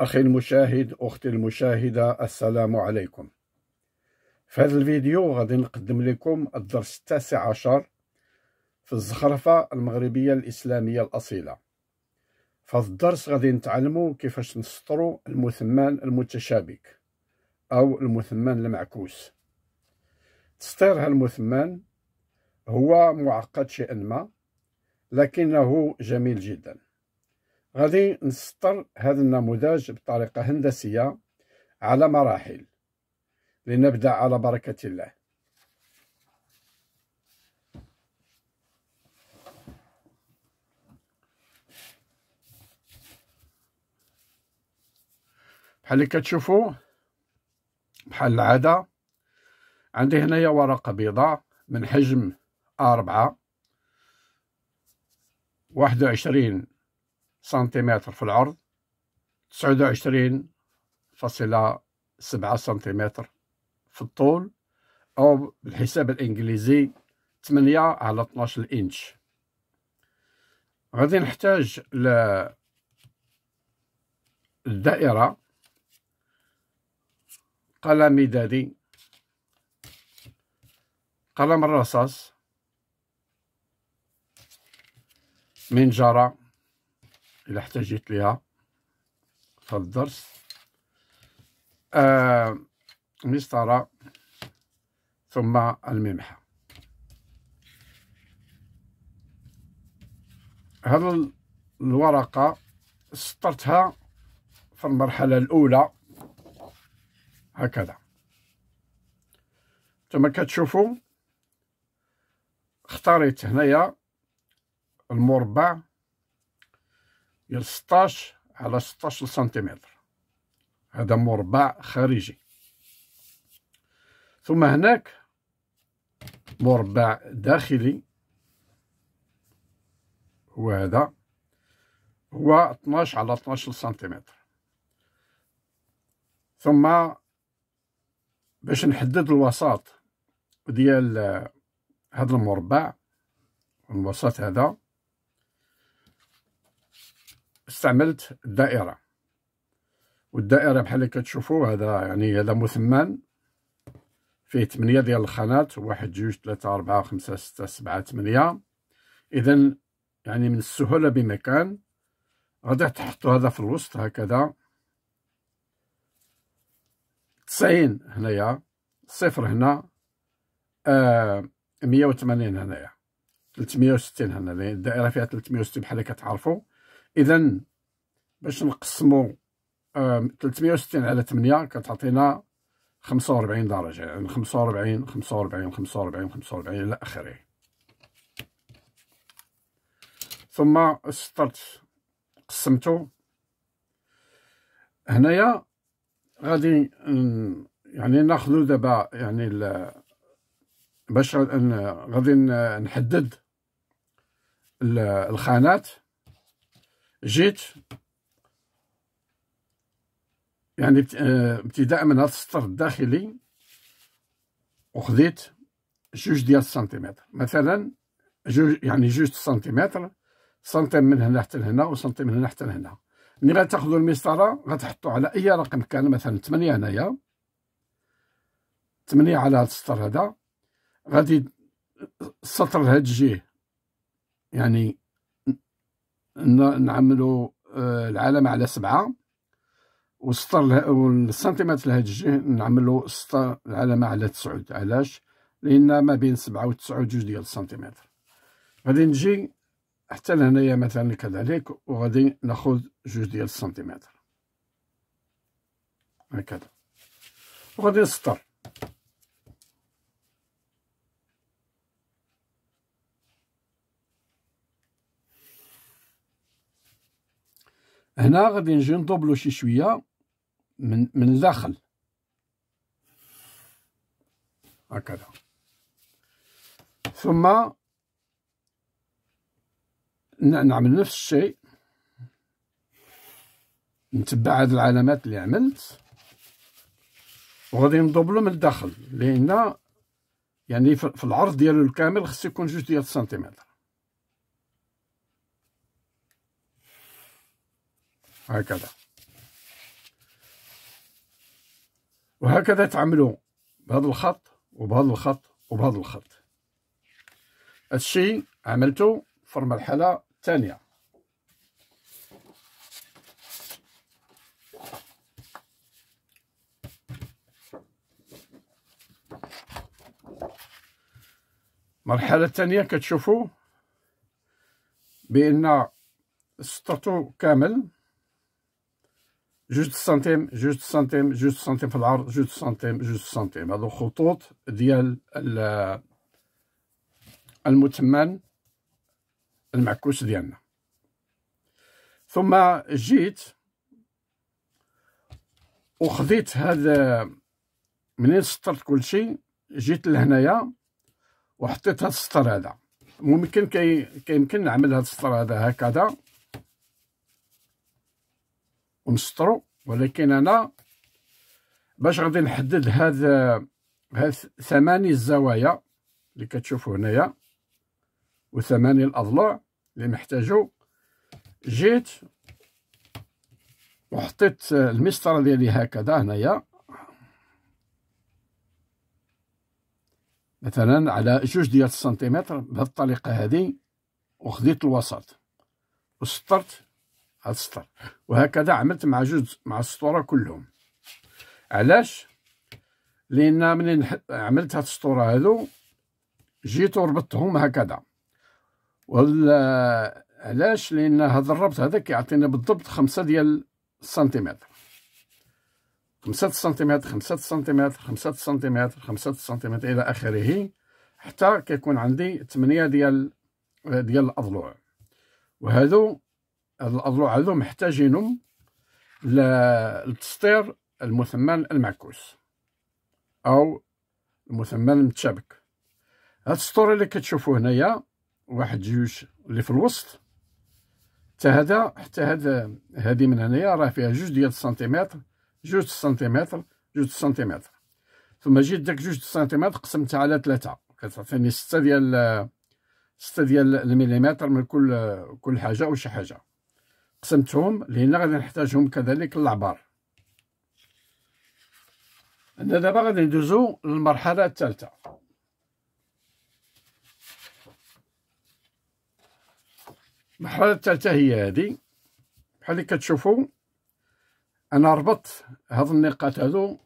أخي المشاهد أختي المشاهدة السلام عليكم في هذا الفيديو غادي نقدم لكم الدرس التاسع عشر في الزخرفة المغربية الإسلامية الأصيلة في هذا الدرس غادي نتعلموا كيفاش نسطرو المثمن المتشابك أو المثمن المعكوس تسطير المثمن هو معقد شيئا ما لكنه جميل جداً غادي نسطر هذا النموذج بطريقة هندسية على مراحل لنبدأ على بركة الله بحال اللي كتشوفوا بحال العادة عندي هنايا ورقة بيضاء من حجم أربعة واحد وعشرين سنتيمتر في العرض تسعود وعشرين فاصلة سبعة سنتيمتر في الطول أو بالحساب الإنجليزي تمنية على طناش إنش غادي نحتاج ل الدائرة قلم مدادي قلم الرصاص منجرة إلا احتاجيت لها في الدرس آه ثم الممحة هذا الورقة سطرتها في المرحلة الأولى هكذا كما كتشوفوا اختاريت هنايا المربع ديال 16 على 16 سنتيمتر هذا مربع خارجي ثم هناك مربع داخلي هو هذا هو 12 على 12 سنتيمتر ثم باش نحدد الوسط ديال هذا المربع الوسط هذا استعملت الدائره والدائره بحال اللي كتشوفوا هذا يعني هذا مثمن فيه 8 ديال الخانات واحد جوج ثلاثة أربعة خمسة ستة سبعة تمنية إذا يعني من السهولة بمكان غادي تحطوا هذا في الوسط هكذا تسعين هنايا صفر هنا آه، مية وثمانين هنايا ثلاثمية وستين هنا الدائرة فيها ثلاثمية وستين بحال اللي كتعرفوا اذا باش نقسمو تلتميه وستين على ثمانيه كتعطينا خمسة وربعين درجة يعني خمسة وربعين خمسة وربعين خمسة وربعين خمسة وربعين إلى آخره ثم سطرت قسمتو هنايا غادي يعني ناخدو دابا يعني باش غادي نحدد الخانات جيت يعني آه، ابتداء من هذا السطر الداخلي وخذيت جوج ديال السنتيمتر مثلا جوج يعني جوج سنتيمتر سنتيم من هنا حتى لهنا وسنتيم من هنا حتى لهنا ملي غتاخذوا المسطره غتحطوا على اي رقم كان مثلا 8 هنايا 8 على هذا السطر هذا غادي السطر هاد الجهه يعني نعملوا آه، العلامه على سبعة والسطر والسنتيمتر لهاد الجهه نعملوا السطر العلامه على تسعود علاش لان ما بين سبعة وتسعود جوج ديال السنتيمتر غادي نجي حتى لهنايا مثلا كذلك وغادي ناخذ جوج ديال السنتيمتر هكذا وغادي نسطر هنا غادي نجي ندوبلو شي شويه من من الداخل هكذا ثم نعمل نفس الشيء نتبع هذه العلامات اللي عملت وغادي ندوبلو من الداخل لان يعني في العرض ديالو الكامل خصو يكون جوج ديال السنتيمتر هكذا وهكذا تعملوا بهذا الخط وبهذا الخط وبهذا الخط هادشي عملته في المرحله الثانيه المرحله الثانيه كتشوفوا بان سطرته كامل جوج سنتيم جوج سنتيم جوج سنتيم في العرض جوج سنتيم جوج سنتيم هادو خطوط ديال المثمن المعكوس ديالنا ثم جيت وخذيت هذا منين سطرت كلشي جيت لهنايا وحطيت هاد السطر هذا ممكن كي كيمكن نعمل هاد السطر هذا هكذا ونسطرو ولكن انا باش غادي نحدد هذا هاد ثماني الزوايا اللي كتشوفوا هنايا وثماني الاضلاع اللي نحتاجو جيت وحطيت المسطرة ديالي هكذا هنايا مثلا على جوج ديال السنتيمتر بهذه الطريقة هذه وخديت الوسط وسطرت هاد السطر وهكذا عملت مع جوج مع السطوره كلهم علاش لان ملي عملت هاد السطوره هادو جيت وربطتهم هكذا ولا علاش لان هذا الربط هذا كيعطينا بالضبط خمسة ديال السنتيمتر خمسة سنتيمتر خمسة سنتيمتر خمسة سنتيمتر خمسة سنتيمتر الى اخره حتى كيكون عندي 8 ديال ديال الاضلوع وهذو هاد الاضلوع هادو محتاجينهم للتسطير المثمن المعكوس او المثمن المتشابك هاد السطور اللي كتشوفوه هنايا واحد جوج اللي في الوسط حتى هذا حتى هذا هذه من هنايا راه فيها جوج ديال السنتيمتر جوج سنتيمتر جوج سنتيمتر ثم جيت داك جوج سنتيمتر قسمتها على ثلاثة كتعطيني ستة ديال ستة ديال المليمتر من كل كل حاجة وشي حاجة قسمتهم لهنا غادي نحتاجهم كذلك للعبار انا دابا غادي ندوزو للمرحله الثالثه المرحله الثالثه هي هذه بحال اللي كتشوفوا انا ربطت هاد النقاط هادو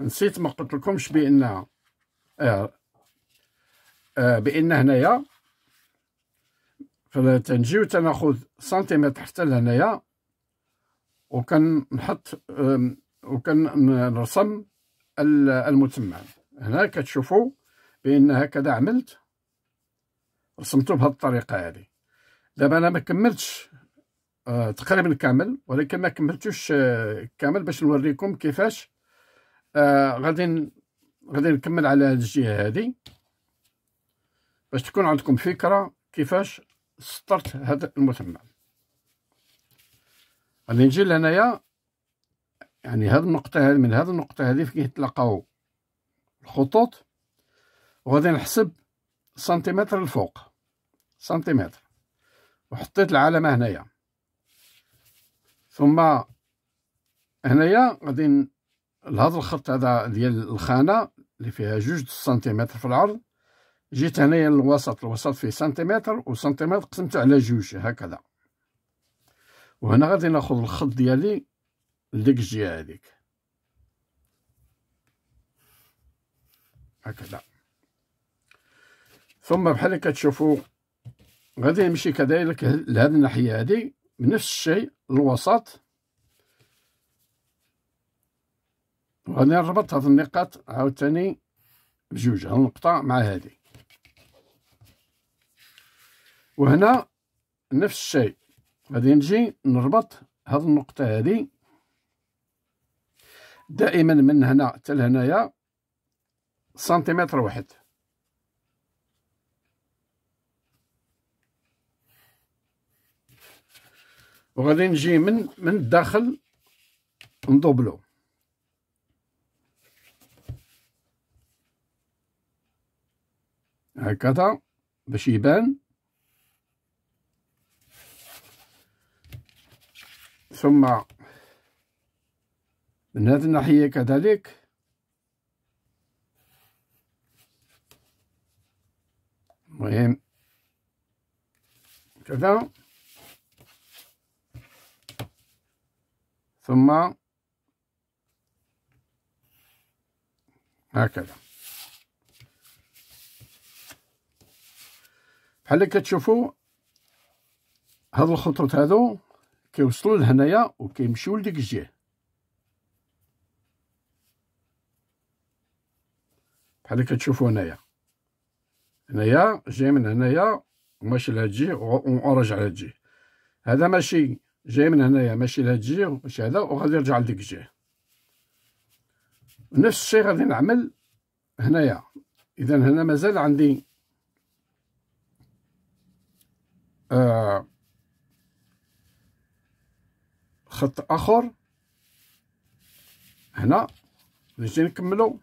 نسيت ما قلت لكمش بان آه آه بان هنايا تنجيو تناخذ سنتيمتر حتى لهنايا وكنحط وكنرسم المتمع هنا كتشوفوا بان هكذا عملت رسمته بهذه الطريقه هذه دابا انا ما كملتش آه، تقريبا كامل ولكن ما كملتوش آه، كامل باش نوريكم كيفاش آه، غادي غادي نكمل على هذه الجهه هذه باش تكون عندكم فكره كيفاش سطرت هذا المسمى غادي نجي لهنايا يعني هذه النقطة هذه من هذه النقطة هذه فين كيتلاقاو الخطوط وغادي نحسب سنتيمتر الفوق سنتيمتر وحطيت العلامة هنايا ثم هنايا غادي لهذا الخط هذا ديال الخانة اللي فيها جوج سنتيمتر في العرض جيت هنايا للوسط الوسط فيه سنتيمتر وسنتيمتر قسمته على جوج هكذا وهنا غادي ناخذ الخط ديالي لديك الجهه هذيك هكذا ثم بحال اللي كتشوفوا غادي نمشي كذلك لهاد الناحيه هذه بنفس الشيء الوسط غادي نربط هاد النقاط عاوتاني بجوج هاد النقطه مع هذه وهنا نفس الشيء غادي نجي نربط هاد النقطة هادي دائما من هنا حتى لهنايا سنتيمتر واحد وغادي نجي من من الداخل ندوبلو هكذا باش يبان ثم من هذه الناحية كذلك المهم كذا ثم هكذا بحال كتشوفوا هاد الخطوط هادو كيوصلوا لهنايا وكيمشيو لديك الجهه بحال اللي كتشوفوا هنايا هنايا جاي من هنايا وماشي لهاد الجهه وراجع لهاد الجهه هذا ماشي جاي من هنايا ماشي لهاد الجهه ماشي هذا وغادي يرجع لديك الجهه نفس الشيء غادي نعمل هنايا اذا هنا مازال عندي آه خط اخر هنا نجي نكملو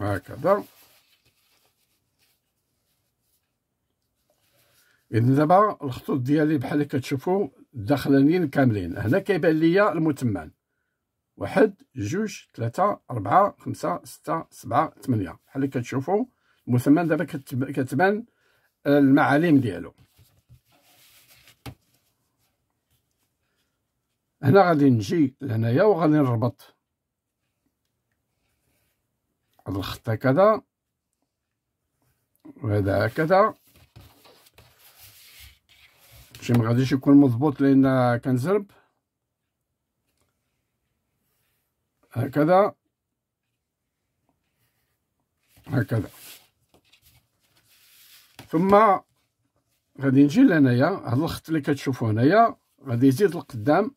هكذا إذن دابا الخطوط ديالي بحال اللي كتشوفو داخلانين كاملين هنا كيبان ليا المتمن واحد جوج ثلاثة أربعة خمسة ستة سبعة ثمانية بحال اللي كتشوفو المتمن دابا كتبان المعالم ديالو هنا غادي نجي لهنايا وغادي نربط هاد الخط هكذا وهذا هكذا شي ما غاديش يكون مضبوط لان كنزرب هكذا هكذا ثم غادي نجي لهنايا هاد الخط اللي كتشوفو هنايا غادي يزيد القدام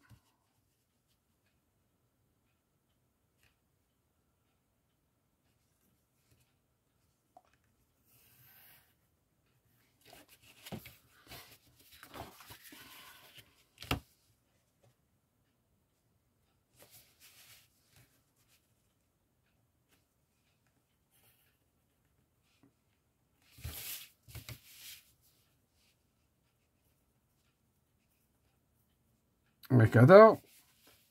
هكذا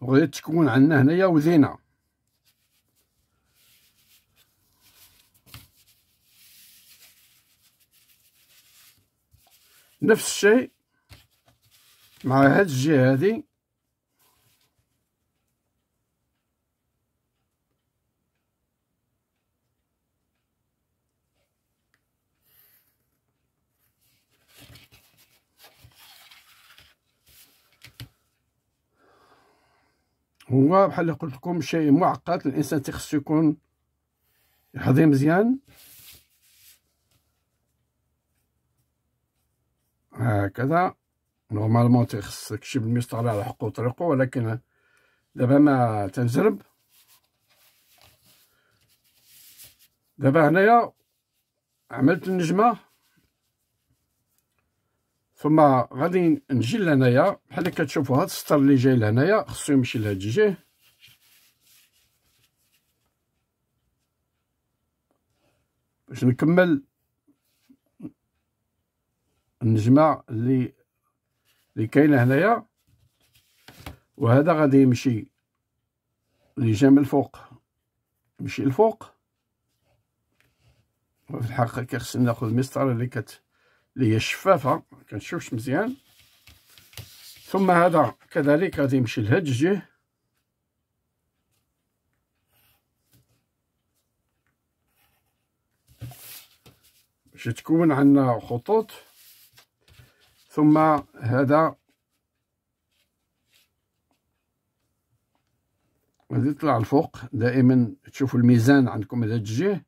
بغيت تكون عندنا هنايا وزينه نفس الشيء مع هاد الجهه هذه هو بحال اللي قلت لكم شيء معقد الانسان تيخصو يكون يحظي مزيان هكذا نورمالمون تيخصك شي بالمسطره على حقه وطريقه ولكن دابا ما تنزرب دابا هنايا عملت النجمه ثم غادي نجي لهنايا بحال كتشوفوا هاد السطر اللي جاي لهنايا خصو يمشي لهاد الجهه باش نكمل النجمه اللي اللي كاينه هنايا وهذا غادي يمشي اللي جا من الفوق يمشي الفوق وفي الحقيقه كيخصني ناخذ المسطره اللي كت اللي هي شفافه كنشوفش مزيان ثم هذا كذلك غادي يمشي لهاد الجهه باش تكون عندنا خطوط ثم هذا غادي يطلع الفوق دائما تشوفوا الميزان عندكم هذا الجهه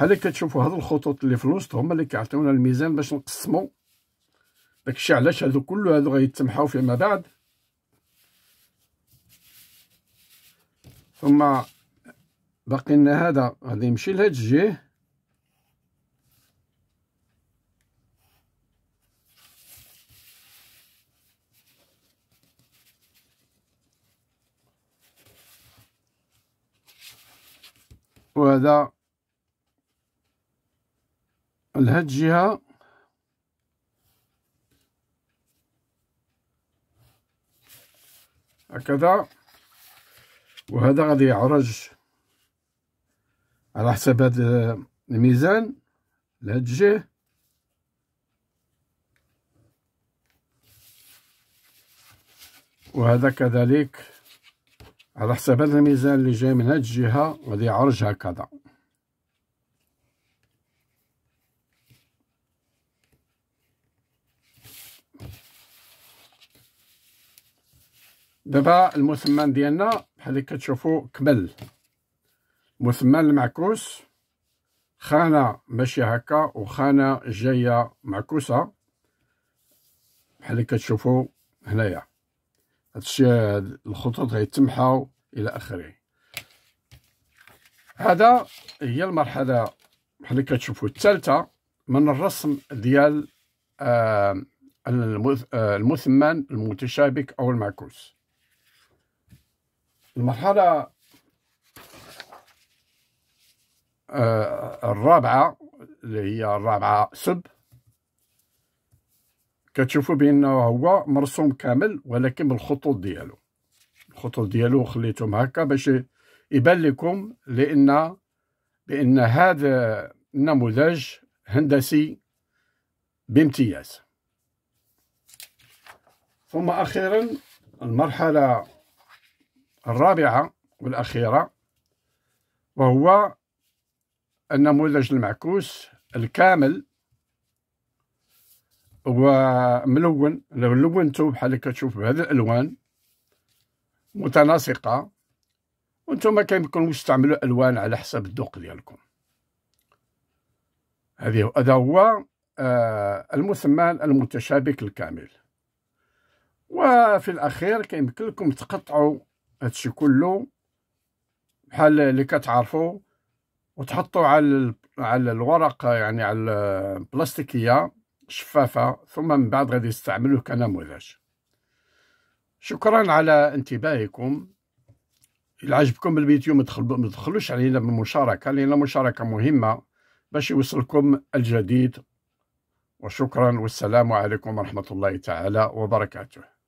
بحال كتشوفوا هاد الخطوط اللي في الوسط هما اللي كيعطيونا الميزان باش نقسمو داكشي علاش هادو كله هادو غيتسمحوا فيما بعد ثم باقي لنا هذا غادي يمشي لهاد الجهه وهذا الجهه هكذا وهذا غادي يعرج على حساب هذا الميزان لهاد وهذا كذلك على حساب هذا الميزان اللي جاي من هاد الجهه غادي يعرج هكذا دابا المثمن ديالنا بحال اللي كتشوفوا كمل مثمن المعكوس خانه ماشي هكا وخانه جايه معكوسه بحال اللي كتشوفوا هنايا هادشي الخطوط غيتمحاو الى اخره هذا هي المرحله بحال اللي كتشوفوا الثالثه من الرسم ديال آه، آه، المثمن المتشابك او المعكوس المرحلة آه، الرابعة اللي هي الرابعة سب كتشوفوا بانه هو مرسوم كامل ولكن بالخطوط ديالو الخطوط ديالو خليتهم هكا باش يبان لكم لان بان هذا النموذج هندسي بامتياز ثم اخيرا المرحله الرابعة والأخيرة وهو النموذج المعكوس الكامل وملون لونتو بحال اللي كتشوفوا بهذه الالوان متناسقه وانتم كيمكنكم تستعملوا ألوان على حسب الذوق ديالكم هذه هذا هو آه المثمن المتشابك الكامل وفي الاخير كيمكن لكم تقطعوا هادشي كله بحال اللي كتعرفوا وتحطوا على على الورق يعني على البلاستيكيه شفافه ثم من بعد غادي يستعملوه كنموذج شكرا على انتباهكم إلا عجبكم الفيديو ما تدخلوش علينا بالمشاركه لان المشاركه مهمه باش يوصلكم الجديد وشكرا والسلام عليكم ورحمه الله تعالى وبركاته